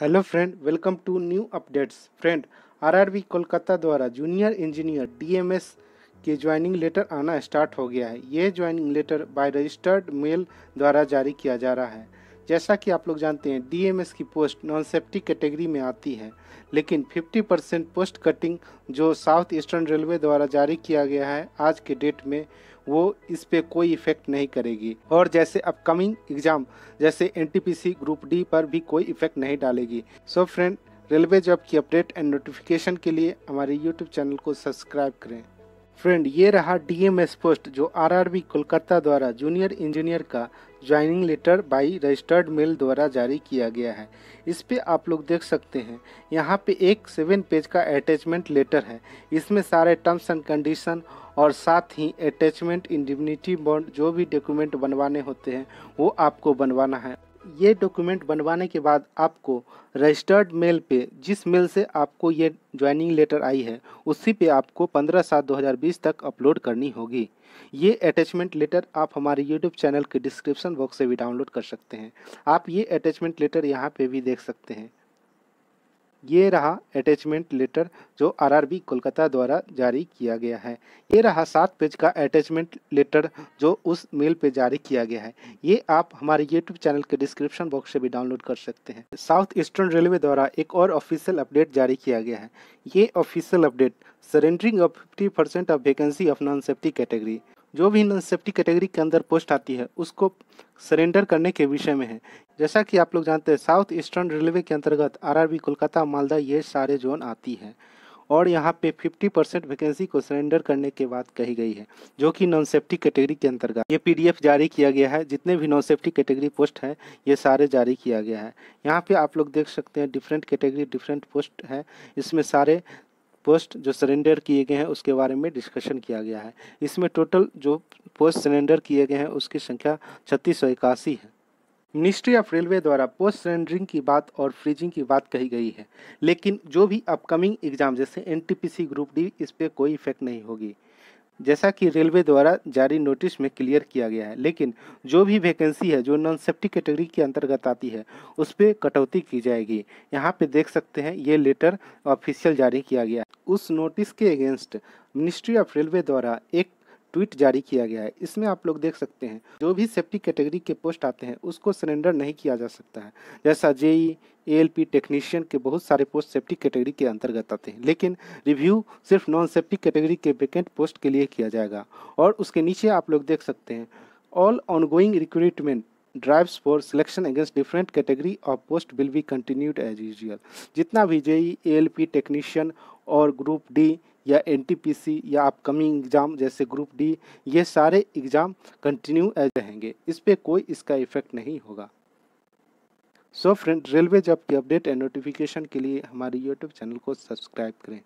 hello friend welcome to new updates friend RRB Kolkata द्वारा junior engineer DMS के joining letter आना start हो गया है ये joining letter by registered mail द्वारा जारी किया जा रहा है जैसा कि आप लोग जानते हैं डीएमएस की पोस्ट नॉन सेफ्टी कैटेगरी में आती है लेकिन 50 परसेंट पोस्ट कटिंग जो साउथ ईस्टर्न रेलवे द्वारा जारी किया गया है आज के डेट में वो इस पे कोई इफेक्ट नहीं करेगी और जैसे अपकमिंग एग्जाम जैसे एन ग्रुप डी पर भी कोई इफेक्ट नहीं डालेगी सो फ्रेंड रेलवे जॉब की अपडेट एंड नोटिफिकेशन के लिए हमारे यूट्यूब चैनल को सब्सक्राइब करें फ्रेंड ये रहा डीएमएस पोस्ट जो आरआरबी कोलकाता द्वारा जूनियर इंजीनियर का joining letter by registered mail द्वारा जारी किया गया है इस पे आप लोग देख सकते हैं यहाँ पे एक सेवन पेज का अटैचमेंट लेटर है इसमें सारे टर्म्स एंड कंडीशन और साथ ही अटैचमेंट इंडिमिनिटी बॉन्ड जो भी डॉक्यूमेंट बनवाने होते हैं वो आपको बनवाना है ये डॉक्यूमेंट बनवाने के बाद आपको रजिस्टर्ड मेल पे जिस मेल से आपको ये ज्वाइनिंग लेटर आई है उसी पे आपको 15 सात 2020 तक अपलोड करनी होगी ये अटैचमेंट लेटर आप हमारे यूट्यूब चैनल के डिस्क्रिप्शन बॉक्स से भी डाउनलोड कर सकते हैं आप ये अटैचमेंट लेटर यहाँ पे भी देख सकते हैं ये रहा अटैचमेंट लेटर जो आरआरबी कोलकाता द्वारा जारी किया गया है ये रहा सात पेज का अटैचमेंट लेटर जो उस मेल पे जारी किया गया है ये आप हमारे यूट्यूब चैनल के डिस्क्रिप्शन बॉक्स से भी डाउनलोड कर सकते हैं साउथ ईस्टर्न रेलवे द्वारा एक और ऑफिशियल अपडेट जारी किया गया है ये official update surrendering of fifty percent of vacancy of non safety category जो भी नॉन सेफ्टी कैटेगरी के अंदर पोस्ट आती है उसको सरेंडर करने के विषय में है जैसा कि आप लोग जानते हैं साउथ ईस्टर्न रेलवे के अंतर्गत आरआरबी कोलकाता मालदा ये सारे जोन आती है और यहाँ पे 50 परसेंट वैकेंसी को सरेंडर करने के बाद कही गई है जो कि नॉन सेफ्टी कैटेगरी के अंतर्गत ये पीडीएफ जारी किया गया है जितने भी नॉन सेफ्टी कैटेगरी पोस्ट हैं ये सारे जारी किया गया है यहाँ पे आप लोग देख सकते हैं डिफरेंट कैटेगरी डिफरेंट पोस्ट है इसमें सारे पोस्ट जो सरेंडर किए गए हैं उसके बारे में डिस्कशन किया गया है इसमें टोटल जो पोस्ट सरेंडर किए गए हैं उसकी संख्या छत्तीस सौ इक्यासी है मिनिस्ट्री ऑफ रेलवे द्वारा पोस्ट सरेंडरिंग की बात और फ्रीजिंग की बात कही गई है लेकिन जो भी अपकमिंग एग्जाम जैसे एन ग्रुप डी इस पर कोई इफेक्ट नहीं होगी जैसा कि रेलवे द्वारा जारी नोटिस में क्लियर किया गया है लेकिन जो भी वैकेंसी है जो नॉन सेफ्टी कैटेगरी के अंतर्गत आती है उस पर कटौती की जाएगी यहाँ पे देख सकते हैं ये लेटर ऑफिशियल जारी किया गया है उस नोटिस के अगेंस्ट मिनिस्ट्री ऑफ रेलवे द्वारा एक ट्वीट जारी किया गया है इसमें आप लोग देख सकते हैं जो भी सेफ्टी कैटेगरी के पोस्ट आते हैं उसको सरेंडर नहीं किया जा सकता है जैसा जेई एएलपी टेक्नीशियन के बहुत सारे पोस्ट सेफ्टी कैटेगरी के अंतर्गत आते हैं लेकिन रिव्यू सिर्फ नॉन सेफ्टी कैटेगरी के वेकेंट पोस्ट के लिए किया जाएगा और उसके नीचे आप लोग देख सकते हैं all ongoing recruitment drives for selection against different category of post will be continued as usual जितना भी जेई पी टेक्नीशियन और ग्रुप डी या सी या अपकमिंग एग्ज़ाम जैसे ग्रुप डी ये सारे एग्ज़ाम कंटिन्यू एज रहेंगे इस पर कोई इसका इफेक्ट नहीं होगा सो फ्रेंड रेलवे जॉब की अपडेट एंड नोटिफिकेशन के लिए हमारे यूट्यूब चैनल को सब्सक्राइब करें